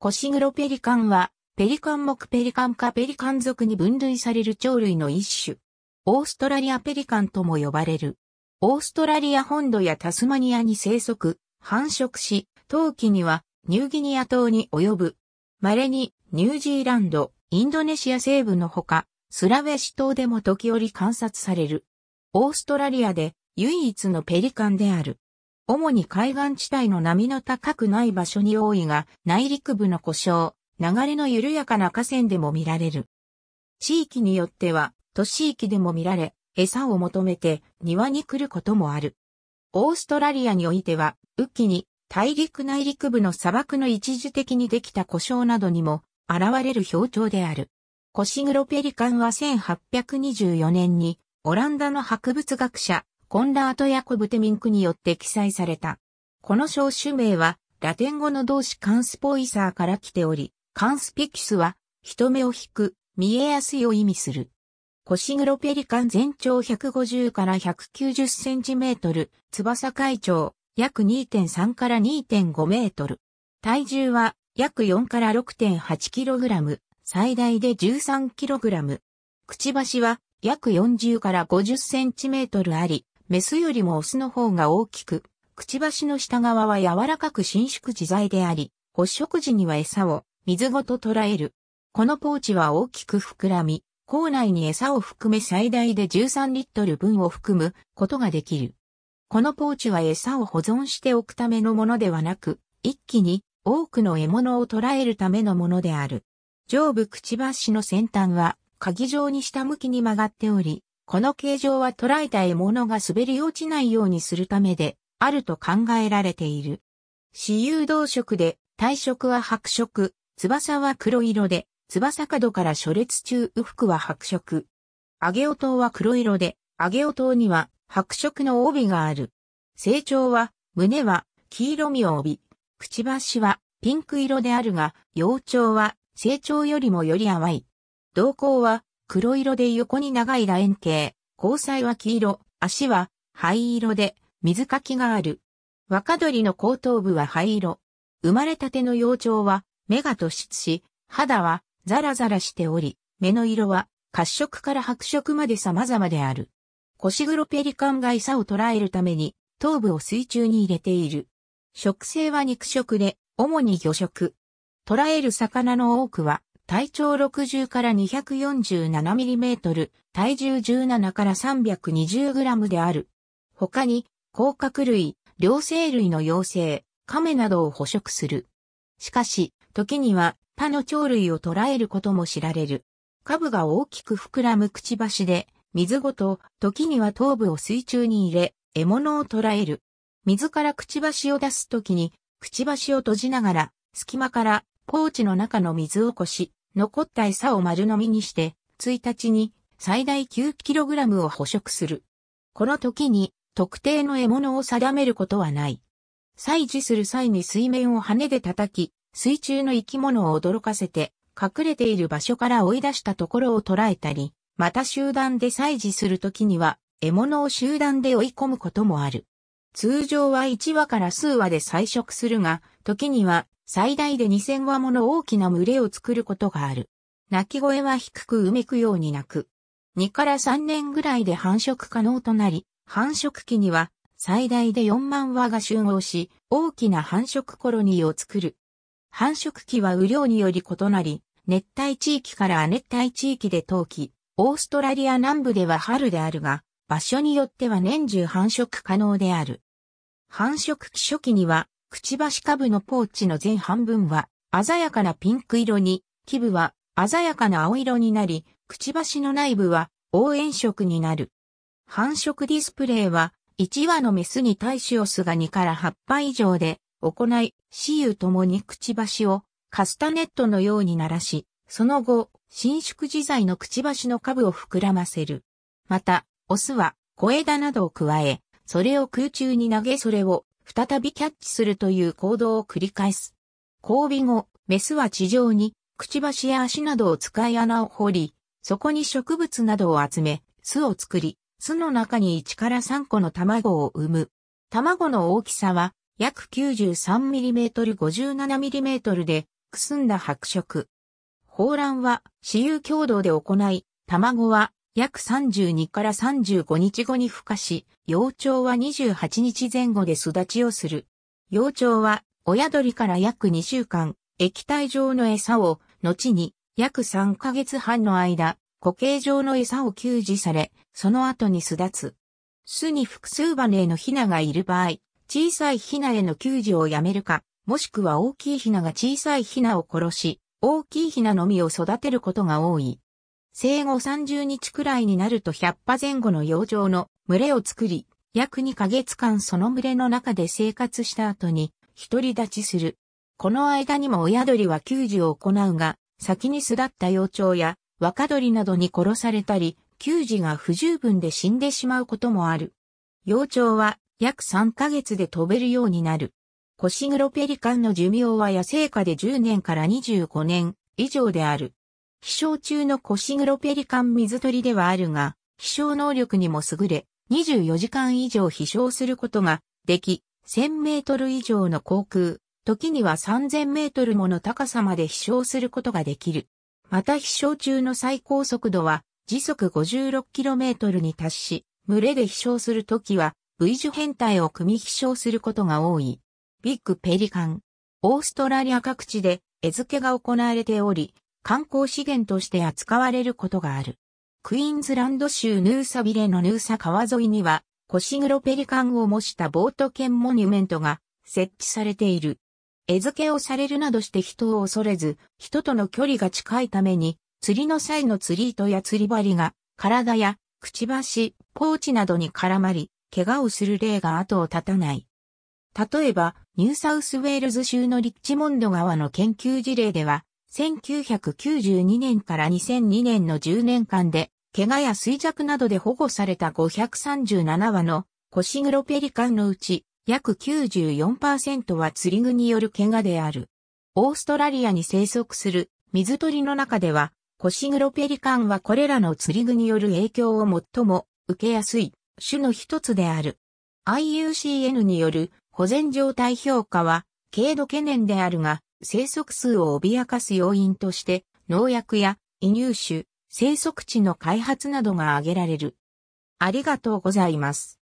コシグロペリカンは、ペリカン目ペリカン科ペリカン属に分類される鳥類の一種。オーストラリアペリカンとも呼ばれる。オーストラリア本土やタスマニアに生息、繁殖し、冬季にはニューギニア島に及ぶ。稀にニュージーランド、インドネシア西部のほか、スラウェシ島でも時折観察される。オーストラリアで唯一のペリカンである。主に海岸地帯の波の高くない場所に多いが、内陸部の故障、流れの緩やかな河川でも見られる。地域によっては、都市域でも見られ、餌を求めて庭に来ることもある。オーストラリアにおいては、雨季に大陸内陸部の砂漠の一時的にできた故障などにも現れる表徴である。コシグロペリカンは1824年にオランダの博物学者コンラート・ヤコブ・テミンクによって記載された。この小種名は、ラテン語の動詞カンスポイサーから来ており、カンスピキスは、人目を引く、見えやすいを意味する。コシグロペリカン全長150から190センチメートル、翼海長、約2.3から2.5メートル。体重は、約4から6.8キログラム、最大で13キログラム。くちばしは、約40から50センチメートルあり、メスよりもオスの方が大きく、くちばしの下側は柔らかく伸縮自在であり、捕食時には餌を水ごと捕らえる。このポーチは大きく膨らみ、校内に餌を含め最大で13リットル分を含むことができる。このポーチは餌を保存しておくためのものではなく、一気に多くの獲物を捕らえるためのものである。上部くちばしの先端は、鍵状に下向きに曲がっており、この形状は捉えた獲物が滑り落ちないようにするためで、あると考えられている。私有動色で、体色は白色、翼は黒色で、翼角から初列中右腹は白色。揚げ音は黒色で、揚げ音には白色の帯がある。成長は、胸は黄色み帯、くちばしはピンク色であるが、幼鳥は成長よりもより淡い。瞳孔は黒色で横に長い楕円形、交際は黄色、足は灰色で水かきがある。若鳥の後頭部は灰色。生まれたての幼鳥は目が突出し、肌はザラザラしており、目の色は褐色から白色まで様々である。コシグロペリカンが餌を捉えるために頭部を水中に入れている。食性は肉食で、主に魚食。捕らえる魚の多くは体長60から2 4 7トル、体重17から320グラムである。他に、甲殻類、両生類の幼生、亀などを捕食する。しかし、時には他の鳥類を捕らえることも知られる。下部が大きく膨らむくちばしで、水ごと、時には頭部を水中に入れ、獲物を捕らえる。水からくちばしを出す時に、くちばしを閉じながら、隙間からポーチの中の水をこし、残った餌を丸飲みにして、1日に最大 9kg を捕食する。この時に特定の獲物を定めることはない。採取する際に水面を羽で叩き、水中の生き物を驚かせて、隠れている場所から追い出したところを捉えたり、また集団で採取するときには、獲物を集団で追い込むこともある。通常は1羽から数羽で採食するが、時には最大で2000羽もの大きな群れを作ることがある。鳴き声は低くうめくように鳴く。2から3年ぐらいで繁殖可能となり、繁殖期には最大で4万羽が集合し、大きな繁殖コロニーを作る。繁殖期は雨量により異なり、熱帯地域から熱帯地域で冬季、オーストラリア南部では春であるが、場所によっては年中繁殖可能である。繁殖期初期にはくちばし株のポーチの前半分は鮮やかなピンク色に、基部は鮮やかな青色になり、くちばしの内部は黄援色になる。繁殖ディスプレイは、1羽のメスに対しオスが2から8羽以上で行い、雌雄ともにくちばしをカスタネットのように鳴らし、その後、伸縮自在のくちばしの株を膨らませる。また、オスは小枝などを加え、それを空中に投げそれを再びキャッチするという行動を繰り返す。交尾後、メスは地上に、くちばしや足などを使い穴を掘り、そこに植物などを集め、巣を作り、巣の中に1から3個の卵を産む。卵の大きさは約 93mm57mm で、くすんだ白色。放卵は私有共同で行い、卵は約32から35日後に孵化し、幼鳥は28日前後で育ちをする。幼鳥は親鳥から約2週間、液体状の餌を、後に約3ヶ月半の間、固形状の餌を給仕され、その後に巣立つ。巣に複数羽へのヒナがいる場合、小さいヒナへの給仕をやめるか、もしくは大きいヒナが小さいヒナを殺し、大きいヒナのみを育てることが多い。生後30日くらいになると100羽前後の養生の群れを作り、約2ヶ月間その群れの中で生活した後に、独り立ちする。この間にも親鳥は給餌を行うが、先に巣立った幼鳥や若鳥などに殺されたり、給餌が不十分で死んでしまうこともある。幼鳥は約3ヶ月で飛べるようになる。コシグロペリカンの寿命は野生下で10年から25年以上である。飛翔中のコシグロペリカン水鳥ではあるが、飛翔能力にも優れ、24時間以上飛翔することができ、1000メートル以上の航空、時には3000メートルもの高さまで飛翔することができる。また飛翔中の最高速度は時速 56km に達し、群れで飛翔するときは V 字変態を組み飛翔することが多い。ビッグペリカン。オーストラリア各地で餌付けが行われており、観光資源として扱われることがある。クイーンズランド州ヌーサビレのヌーサ川沿いには、コシグロペリカンを模したボート犬モニュメントが設置されている。餌付けをされるなどして人を恐れず、人との距離が近いために、釣りの際の釣り糸や釣り針が、体や、くちばし、ポーチなどに絡まり、怪我をする例が後を絶たない。例えば、ニューサウスウェールズ州のリッチモンド川の研究事例では、1992年から2002年の10年間で、怪我や衰弱などで保護された537羽のコシグロペリカンのうち、約94%は釣り具による怪我である。オーストラリアに生息する水鳥の中では、コシグロペリカンはこれらの釣り具による影響を最も受けやすい種の一つである。IUCN による保全状態評価は軽度懸念であるが、生息数を脅かす要因として、農薬や移入種、生息地の開発などが挙げられる。ありがとうございます。